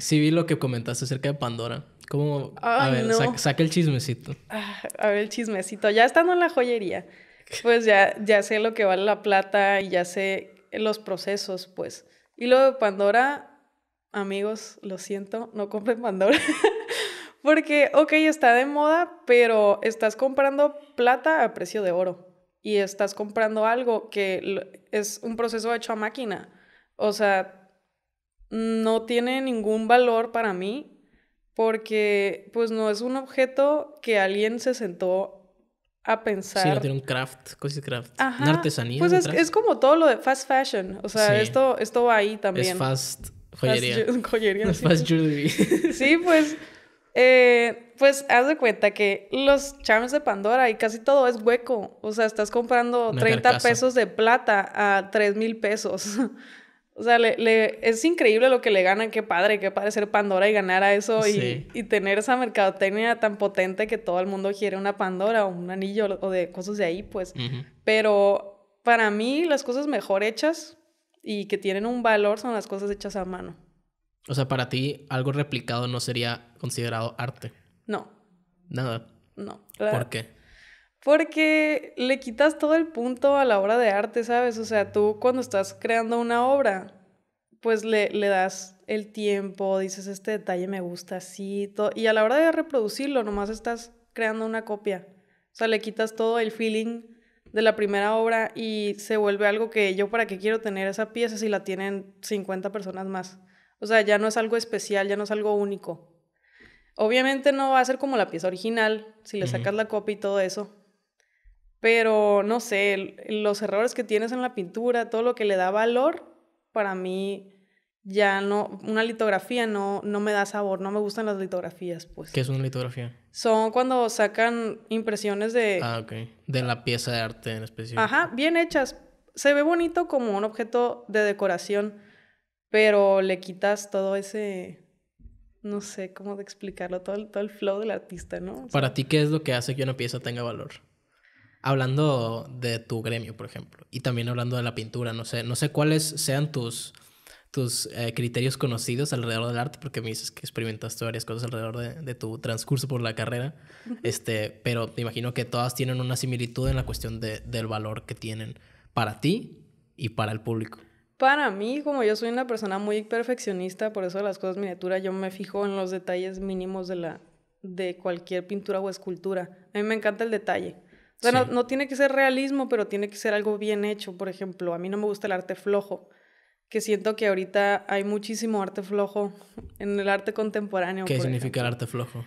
sí vi lo que comentaste acerca de Pandora. ¿Cómo? a ver, saque el chismecito. Ah, a ver, el chismecito. Ya estando en la joyería, pues ya, ya sé lo que vale la plata y ya sé los procesos, pues. Y lo de Pandora, amigos, lo siento, no compren Pandora. Porque, ok, está de moda, pero estás comprando plata a precio de oro. Y estás comprando algo que es un proceso hecho a máquina. O sea, no tiene ningún valor para mí porque pues no es un objeto que alguien se sentó a pensar. Sí, no tiene un craft, cosas craft. una artesanía. Pues es, como todo lo de fast fashion. O sea, esto, esto va ahí también. Es fast joyería. fast jewelry. sí, pues. Eh, pues haz de cuenta que los charms de Pandora y casi todo es hueco. O sea, estás comprando 30 pesos de plata a 3 mil pesos. O sea, le, es increíble lo que le ganan. Qué padre, qué padre ser Pandora y ganar a eso y, tener esa mercadotecnia tan potente que todo el mundo quiere una Pandora o un anillo o de cosas de ahí, pues. Pero para mí, las cosas mejor hechas y que tienen un valor son las cosas hechas a mano. O sea, para ti, algo replicado no sería considerado arte. No. Nada. No. ¿Por qué? Porque le quitas todo el punto a la obra de arte, ¿sabes? O sea, tú cuando estás creando una obra, pues le, das el tiempo, dices, este detalle me gusta así, y a la hora de reproducirlo, nomás estás creando una copia. O sea, le quitas todo el feeling de la primera obra y se vuelve algo que yo para qué quiero tener esa pieza si la tienen 50 personas más. O sea, ya no es algo especial, ya no es algo único. Obviamente no va a ser como la pieza original, si le sacas la copia y todo eso, pero no sé, los errores que tienes en la pintura, todo lo que le da valor, para mí ya no, una litografía no, no me da sabor, no me gustan las litografías, pues. ¿Qué es una litografía? Son cuando sacan impresiones de... Ah, De la pieza de arte en específico. Ajá, bien hechas. Se ve bonito como un objeto de decoración, pero le quitas todo ese... No sé cómo de explicarlo, todo el, todo el flow del artista, ¿no? Para ti, ¿qué es lo que hace que una pieza tenga valor? hablando de tu gremio, por ejemplo, y también hablando de la pintura, no sé, no sé cuáles sean tus, tus eh, criterios conocidos alrededor del arte, porque me dices que experimentaste varias cosas alrededor de, tu transcurso por la carrera, este, pero me imagino que todas tienen una similitud en la cuestión del valor que tienen para ti y para el público. Para mí, como yo soy una persona muy perfeccionista, por eso las cosas miniatura, yo me fijo en los detalles mínimos de, la, de cualquier pintura o escultura. A mí me encanta el detalle no, tiene que ser realismo, pero tiene que ser algo bien hecho. Por ejemplo, a mí no me gusta el arte flojo, que siento que ahorita hay muchísimo arte flojo en el arte contemporáneo. ¿Qué significa el arte flojo?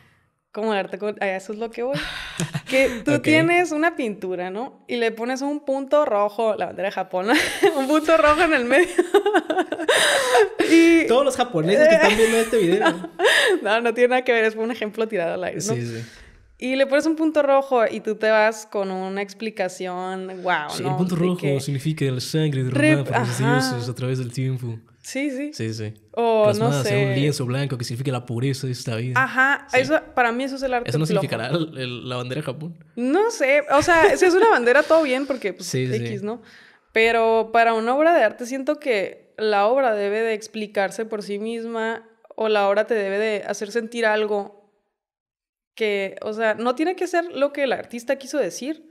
Como el arte contemporáneo, eso es lo que voy. que tú tienes una pintura, ¿no? Y le pones un punto rojo, la bandera de Japón, un punto rojo en el medio. Todos los japoneses que están viendo este video. no, no tiene nada que ver, es un ejemplo tirado al aire. ¿no? Sí, sí. Y le pones un punto rojo y tú te vas con una explicación, wow. Sí, el punto rojo significa la sangre derramada por los dioses a través del tiempo. Sí, sí. Sí, sí. O no sé. un lienzo blanco que significa la pureza de esta vida. Ajá, eso, para mí eso es el arte. ¿Eso no significará la bandera de Japón? No sé, o sea, si es una bandera todo bien porque pues, X, ¿no? Pero para una obra de arte siento que la obra debe de explicarse por sí misma o la obra te debe de hacer sentir algo que, o sea, no tiene que ser lo que el artista quiso decir,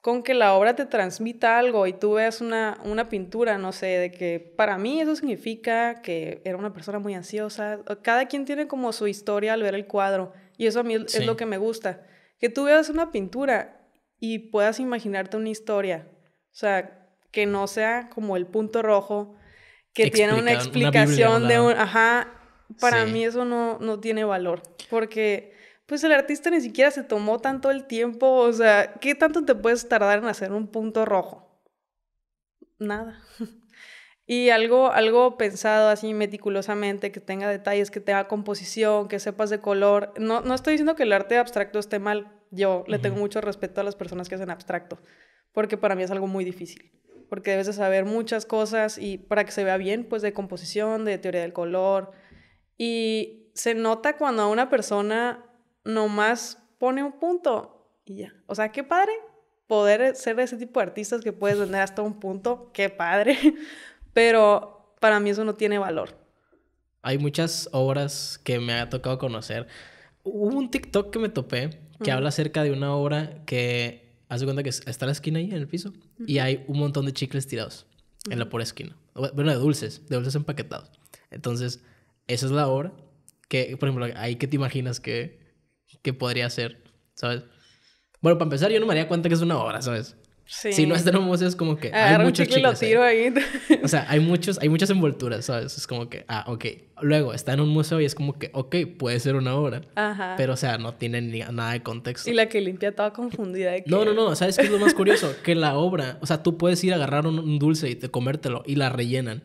con que la obra te transmita algo y tú veas una, una pintura, no sé, de que para mí eso significa que era una persona muy ansiosa. Cada quien tiene como su historia al ver el cuadro y eso a mí es lo que me gusta. Que tú veas una pintura y puedas imaginarte una historia, o sea, que no sea como el punto rojo, que tiene una explicación de un... Ajá, para mí eso no, no tiene valor, porque pues el artista ni siquiera se tomó tanto el tiempo, o sea, ¿qué tanto te puedes tardar en hacer un punto rojo? Nada. Y algo, algo pensado así meticulosamente, que tenga detalles, que tenga composición, que sepas de color. No, no estoy diciendo que el arte abstracto esté mal. Yo le tengo mucho respeto a las personas que hacen abstracto, porque para mí es algo muy difícil. Porque debes de saber muchas cosas y para que se vea bien, pues de composición, de teoría del color. Y se nota cuando a una persona nomás pone un punto y ya. O sea, qué padre poder ser de ese tipo de artistas que puedes vender hasta un punto, qué padre. Pero para mí eso no tiene valor. Hay muchas obras que me ha tocado conocer. Hubo un TikTok que me topé que habla acerca de una obra que hace cuenta que está en la esquina ahí en el piso y hay un montón de chicles tirados en la por esquina. Bueno, de dulces, de dulces empaquetados. Entonces, esa es la obra que, por ejemplo, ahí que te imaginas que que podría ser, ¿sabes? Bueno, para empezar, yo no me daría cuenta que es una obra, ¿sabes? Si no es de museo, es como que hay muchos chicles, ahí. O sea, hay muchos, hay muchas envolturas, ¿sabes? Es como que, ah, ok. Luego está en un museo y es como que, ok, puede ser una obra. Ajá. Pero, o sea, no tiene nada de contexto. Y la que limpia estaba confundida. De que... No, no, no. ¿Sabes qué es lo más curioso? que la obra, o sea, tú puedes ir a agarrar un, un dulce y te comértelo y la rellenan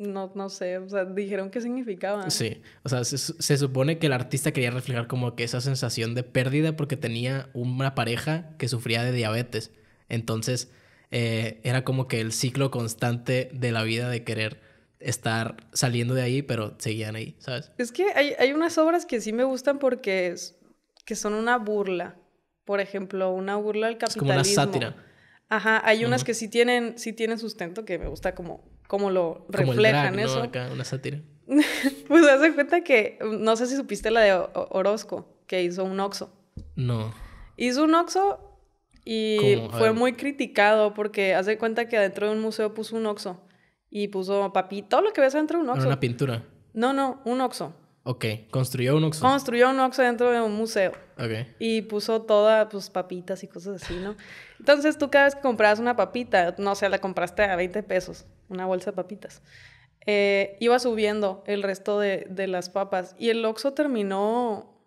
no, no sé, o sea, dijeron qué significaban. Sí, o sea, se, supone que el artista quería reflejar como que esa sensación de pérdida porque tenía una pareja que sufría de diabetes. Entonces, eh, era como que el ciclo constante de la vida de querer estar saliendo de ahí, pero seguían ahí, ¿sabes? Es que hay, unas obras que sí me gustan porque que son una burla. Por ejemplo, una burla al capitalismo. como una sátira. Ajá, hay unas que sí tienen, sí tienen sustento, que me gusta como como lo reflejan eso. una sátira. pues hace cuenta que, no sé si supiste la de Orozco, que hizo un Oxo. No. Hizo un Oxo y fue muy criticado porque Haz de cuenta que adentro de un museo puso un Oxo y puso papi, todo lo que ves dentro de un Oxo. Una pintura. No, no, un Oxo. Ok, construyó un oxo? Construyó un oxo dentro de un museo. Ok. Y puso todas, pues, papitas y cosas así, ¿no? Entonces, tú cada vez que comprabas una papita, no sé, la compraste a 20 pesos una bolsa de papitas. Eh, iba subiendo el resto de, las papas y el Oxxo terminó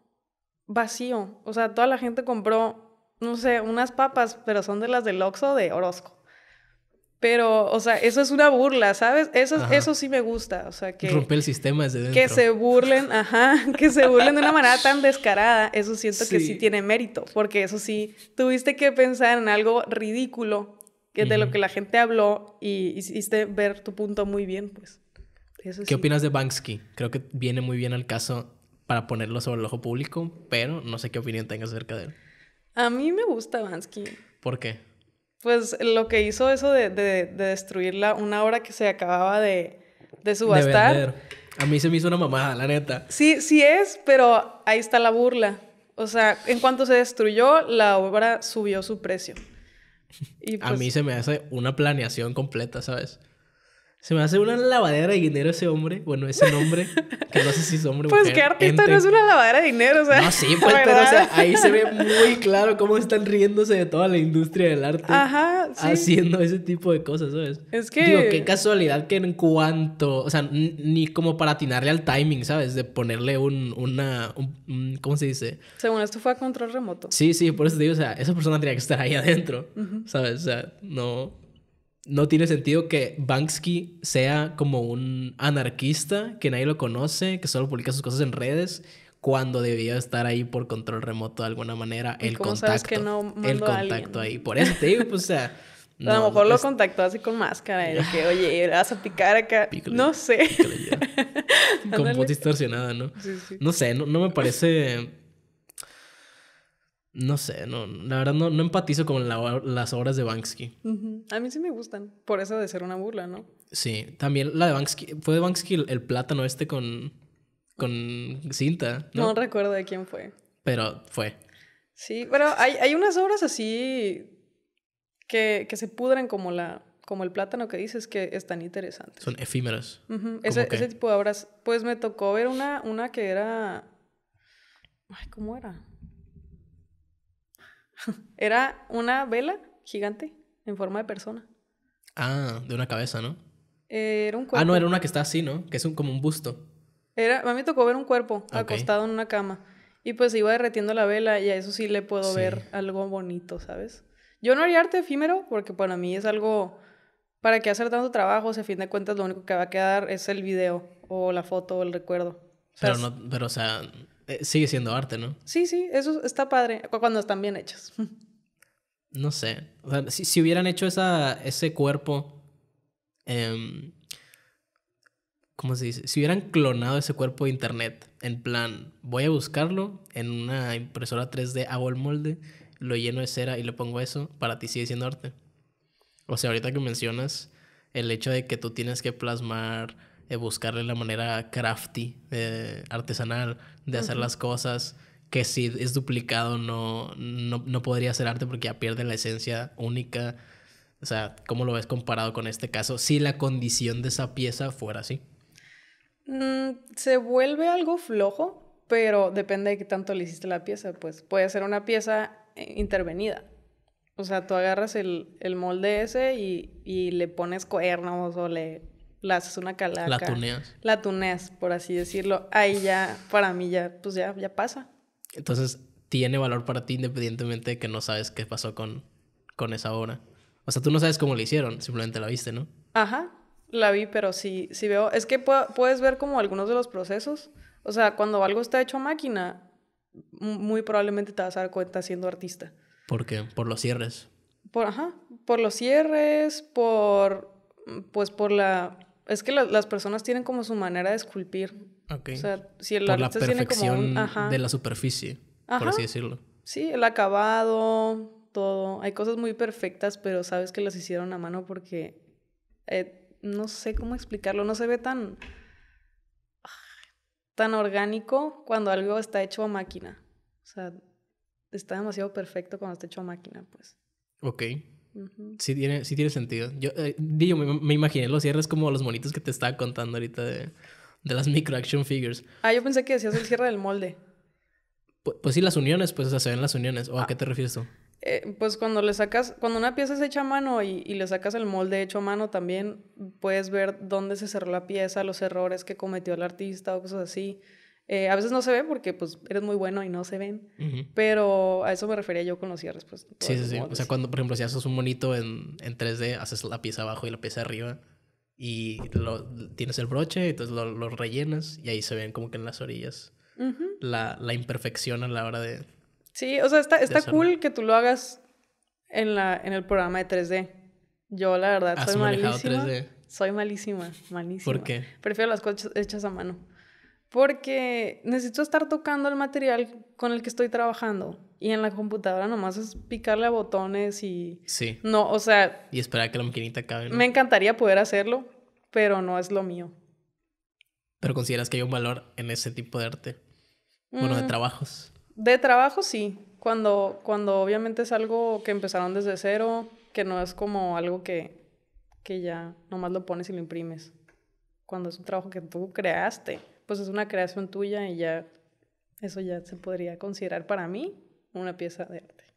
vacío. O sea, toda la gente compró, no sé, unas papas, pero son de las del Oxxo de Orozco. Pero, o sea, eso es una burla, ¿sabes? Eso, eso sí me gusta, o sea, que... Rompe el sistema desde dentro. Que se burlen, ajá, que se burlen de una manera tan descarada, eso siento que sí tiene mérito, porque eso sí, tuviste que pensar en algo ridículo que de lo que la gente habló y hiciste ver tu punto muy bien, pues. ¿Qué opinas de Banksy? Creo que viene muy bien al caso para ponerlo sobre el ojo público, pero no sé qué opinión tengas acerca de él. A mí me gusta Bansky. ¿Por qué? Pues lo que hizo eso de, de, de destruir una obra que se acababa de, subastar. a mí se me hizo una mamada, la neta. Sí, sí es, pero ahí está la burla. O sea, en cuanto se destruyó, la obra subió su precio a mí pues se me hace una planeación completa, ¿sabes? Se me hace una lavadera de dinero ese hombre. Bueno, ese nombre. Que no sé si es hombre o Pues qué artista no es una lavadera de dinero, o sea. No, sí, pues, ahí se ve muy claro cómo están riéndose de toda la industria del arte. Ajá, Haciendo ese tipo de cosas, ¿sabes? Es que... Digo, qué casualidad que en cuanto... O sea, ni como para atinarle al timing, ¿sabes? De ponerle un... una... ¿Cómo se dice? Según esto fue a control remoto. Sí, sí, por eso te digo, o sea, esa persona tenía que estar ahí adentro, ¿sabes? O sea, no no tiene sentido que Banksy sea como un anarquista, que nadie lo conoce, que solo publica sus cosas en redes, cuando debía estar ahí por control remoto de alguna manera, el contacto. que no el contacto ahí. Por eso te digo, pues, o sea. No, a lo mejor lo contactó así con máscara, de que, oye, vas a picar acá. no sé. con voz distorsionada, ¿no? Sí, sí. No sé, no me parece no sé, no, la verdad no, no empatizo con las obras de Banksy. A mí sí me gustan, por eso de ser una burla, ¿no? Sí, también la de Banksy, fue de Banksy el, plátano este con, con cinta. ¿no? recuerdo de quién fue. Pero fue. Sí, pero hay, unas obras así que, que se pudren como la como el plátano que dices que es tan interesante Son efímeras. ese, tipo de obras. Pues me tocó ver una, una que era. Ay, ¿cómo era? Era una vela gigante en forma de persona. Ah, de una cabeza, ¿no? Eh, era un cuerpo. Ah, no, era una que está así, ¿no? Que es un, como un busto. Era, a mí me tocó ver un cuerpo acostado en una cama. Y pues iba derretiendo la vela y a eso sí le puedo ver algo bonito, ¿sabes? Yo no haría arte efímero porque para mí es algo... ¿Para qué hacer tanto trabajo si a fin de cuentas lo único que va a quedar es el video o la foto o el recuerdo? pero, pues no, pero, o sea, eh, sigue siendo arte, ¿no? Sí, sí, eso está padre, cuando están bien hechas. No sé, o sea, si, si hubieran hecho esa, ese cuerpo, em, ¿cómo se dice? Si hubieran clonado ese cuerpo de internet, en plan, voy a buscarlo en una impresora 3D, hago el molde, lo lleno de cera y le pongo eso, para ti sigue siendo arte. O sea, ahorita que mencionas el hecho de que tú tienes que plasmar eh, buscarle la manera crafty, eh, artesanal, de hacer las cosas, que si es duplicado no, no, podría ser arte porque ya pierde la esencia única. O sea, ¿cómo lo ves comparado con este caso? Si la condición de esa pieza fuera así. Mm, se vuelve algo flojo, pero depende de qué tanto le hiciste la pieza. Pues puede ser una pieza eh, intervenida. O sea, tú agarras el, molde ese y, y, le pones cuernos o le la haces una calaca. La tuneas. La tuneas, por así decirlo. Ahí ya, para mí ya, pues ya, ya pasa. Entonces, tiene valor para ti independientemente de que no sabes qué pasó con, con esa obra. O sea, tú no sabes cómo la hicieron, simplemente la viste, ¿no? Ajá, la vi, pero sí, sí veo. Es que puedes ver como algunos de los procesos. O sea, cuando algo está hecho a máquina, muy probablemente te vas a dar cuenta siendo artista. ¿Por qué? Por los cierres. Por, ajá, por los cierres, por, pues por la es que las personas tienen como su manera de esculpir. Ok. O sea, si el artista tiene como un, de la superficie, por así decirlo. Sí, el acabado, todo. Hay cosas muy perfectas, pero sabes que las hicieron a mano porque eh, no sé cómo explicarlo, no se ve tan tan orgánico cuando algo está hecho a máquina. O sea, está demasiado perfecto cuando está hecho a máquina, pues. Ok. Sí tiene, tiene sentido. Yo, eh, me, imaginé los cierres como los monitos que te estaba contando ahorita de, de las micro action figures. Ah, yo pensé que decías el cierre del molde. Pues, sí, las uniones, pues se ven las uniones. ¿O a ah. qué te refieres tú? Eh, pues cuando le sacas, cuando una pieza es hecha a mano y, y, le sacas el molde hecho a mano, también puedes ver dónde se cerró la pieza, los errores que cometió el artista o cosas así. Eh, a veces no se ve porque pues eres muy bueno y no se ven. Pero a eso me refería yo con los cierres. Pues, sí, sí, sí. O sea, cuando, por ejemplo, si haces un monito en, en 3D, haces la pieza abajo y la pieza arriba y lo, tienes el broche, entonces lo, lo, rellenas y ahí se ven como que en las orillas la, la, imperfección a la hora de... Sí, o sea, está, está cool que tú lo hagas en, la, en el programa de 3D. Yo la verdad soy malísima. Soy malísima, malísima. ¿Por qué? Prefiero las cosas hechas a mano porque necesito estar tocando el material con el que estoy trabajando. Y en la computadora nomás es picarle a botones y... Sí. No, o sea... Y esperar a que la maquinita acabe. Me encantaría poder hacerlo, pero no es lo mío. Pero consideras que hay un valor en ese tipo de arte. Bueno, de mm. trabajos. De trabajo sí. Cuando, cuando obviamente es algo que empezaron desde cero, que no es como algo que, que ya nomás lo pones y lo imprimes. Cuando es un trabajo que tú creaste pues es una creación tuya y ya eso ya se podría considerar para mí una pieza de arte.